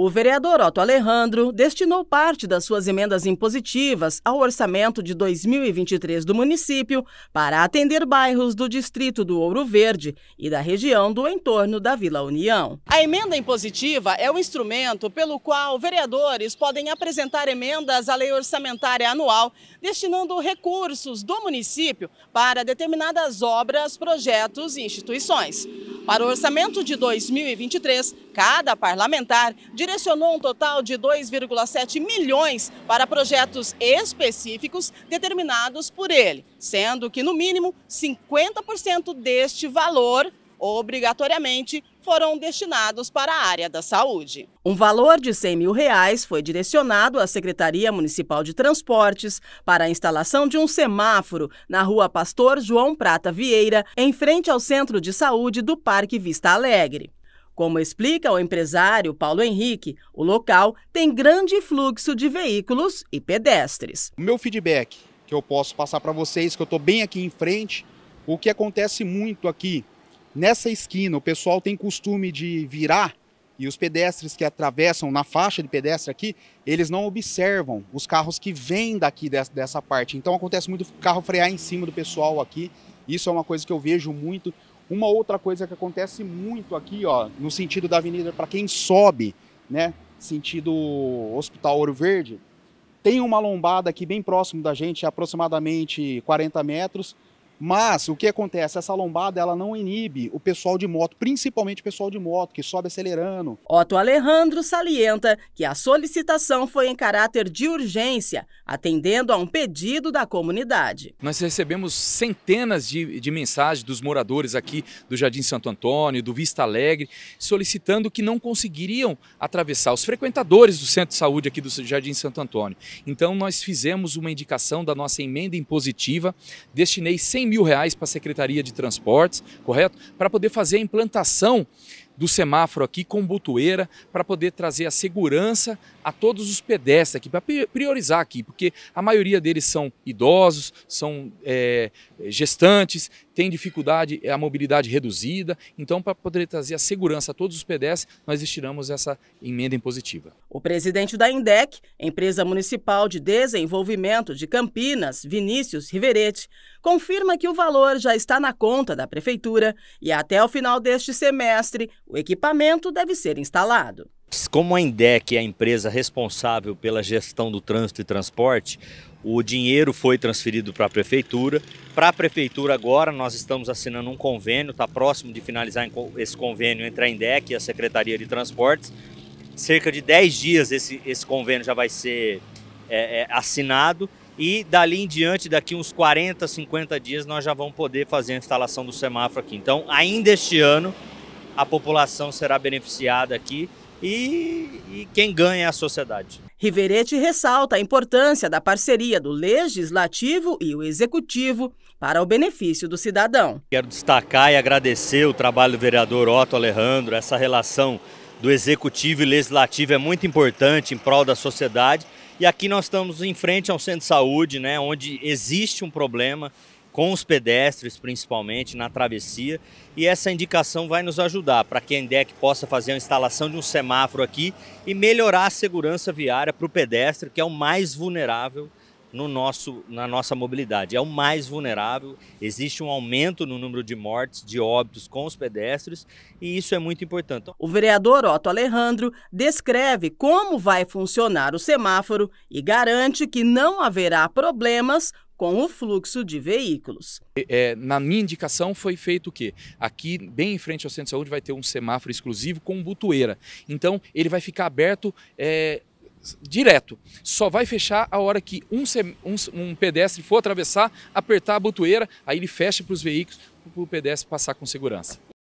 O vereador Otto Alejandro destinou parte das suas emendas impositivas ao orçamento de 2023 do município para atender bairros do distrito do Ouro Verde e da região do entorno da Vila União. A emenda impositiva é o instrumento pelo qual vereadores podem apresentar emendas à lei orçamentária anual, destinando recursos do município para determinadas obras, projetos e instituições. Para o orçamento de 2023, cada parlamentar direcionou um total de 2,7 milhões para projetos específicos determinados por ele, sendo que, no mínimo, 50% deste valor obrigatoriamente foram destinados para a área da saúde. Um valor de 100 mil reais foi direcionado à Secretaria Municipal de Transportes para a instalação de um semáforo na rua Pastor João Prata Vieira, em frente ao Centro de Saúde do Parque Vista Alegre. Como explica o empresário Paulo Henrique, o local tem grande fluxo de veículos e pedestres. O meu feedback que eu posso passar para vocês, que eu estou bem aqui em frente, o que acontece muito aqui Nessa esquina, o pessoal tem costume de virar e os pedestres que atravessam na faixa de pedestre aqui, eles não observam os carros que vêm daqui dessa, dessa parte. Então acontece muito carro frear em cima do pessoal aqui. Isso é uma coisa que eu vejo muito. Uma outra coisa que acontece muito aqui, ó, no sentido da avenida, para quem sobe, né, sentido Hospital Ouro Verde, tem uma lombada aqui bem próximo da gente, aproximadamente 40 metros, mas o que acontece? Essa lombada ela não inibe o pessoal de moto, principalmente o pessoal de moto que sobe acelerando. Otto Alejandro salienta que a solicitação foi em caráter de urgência, atendendo a um pedido da comunidade. Nós recebemos centenas de, de mensagens dos moradores aqui do Jardim Santo Antônio, do Vista Alegre, solicitando que não conseguiriam atravessar os frequentadores do centro de saúde aqui do Jardim Santo Antônio. Então nós fizemos uma indicação da nossa emenda impositiva, destinei 100 mil reais para a Secretaria de Transportes, correto? Para poder fazer a implantação do semáforo aqui com botoeira para poder trazer a segurança a todos os pedestres aqui, para priorizar aqui, porque a maioria deles são idosos, são é, gestantes, têm dificuldade, é, a mobilidade reduzida. Então, para poder trazer a segurança a todos os pedestres, nós estiramos essa emenda impositiva. O presidente da INDEC, empresa municipal de desenvolvimento de Campinas, Vinícius Riverete, confirma que o valor já está na conta da prefeitura e até o final deste semestre o equipamento deve ser instalado. Como a INDEC é a empresa responsável pela gestão do trânsito e transporte, o dinheiro foi transferido para a prefeitura. Para a prefeitura agora nós estamos assinando um convênio, está próximo de finalizar esse convênio entre a INDEC e a Secretaria de Transportes. Cerca de 10 dias esse, esse convênio já vai ser é, é, assinado e dali em diante, daqui uns 40, 50 dias, nós já vamos poder fazer a instalação do semáforo aqui. Então, ainda este ano, a população será beneficiada aqui e, e quem ganha é a sociedade. Riverete ressalta a importância da parceria do Legislativo e o Executivo para o benefício do cidadão. Quero destacar e agradecer o trabalho do vereador Otto Alejandro, essa relação do Executivo e Legislativo é muito importante em prol da sociedade. E aqui nós estamos em frente a um centro de saúde, né, onde existe um problema, com os pedestres principalmente na travessia e essa indicação vai nos ajudar para que a INDEC possa fazer a instalação de um semáforo aqui e melhorar a segurança viária para o pedestre que é o mais vulnerável no nosso, na nossa mobilidade. É o mais vulnerável, existe um aumento no número de mortes, de óbitos com os pedestres e isso é muito importante. Então, o vereador Otto Alejandro descreve como vai funcionar o semáforo e garante que não haverá problemas com o fluxo de veículos. É, na minha indicação foi feito o quê? Aqui, bem em frente ao centro de saúde, vai ter um semáforo exclusivo com butoeira. Então, ele vai ficar aberto é, direto. Só vai fechar a hora que um, um, um pedestre for atravessar, apertar a butoeira, aí ele fecha para os veículos, para o pedestre passar com segurança.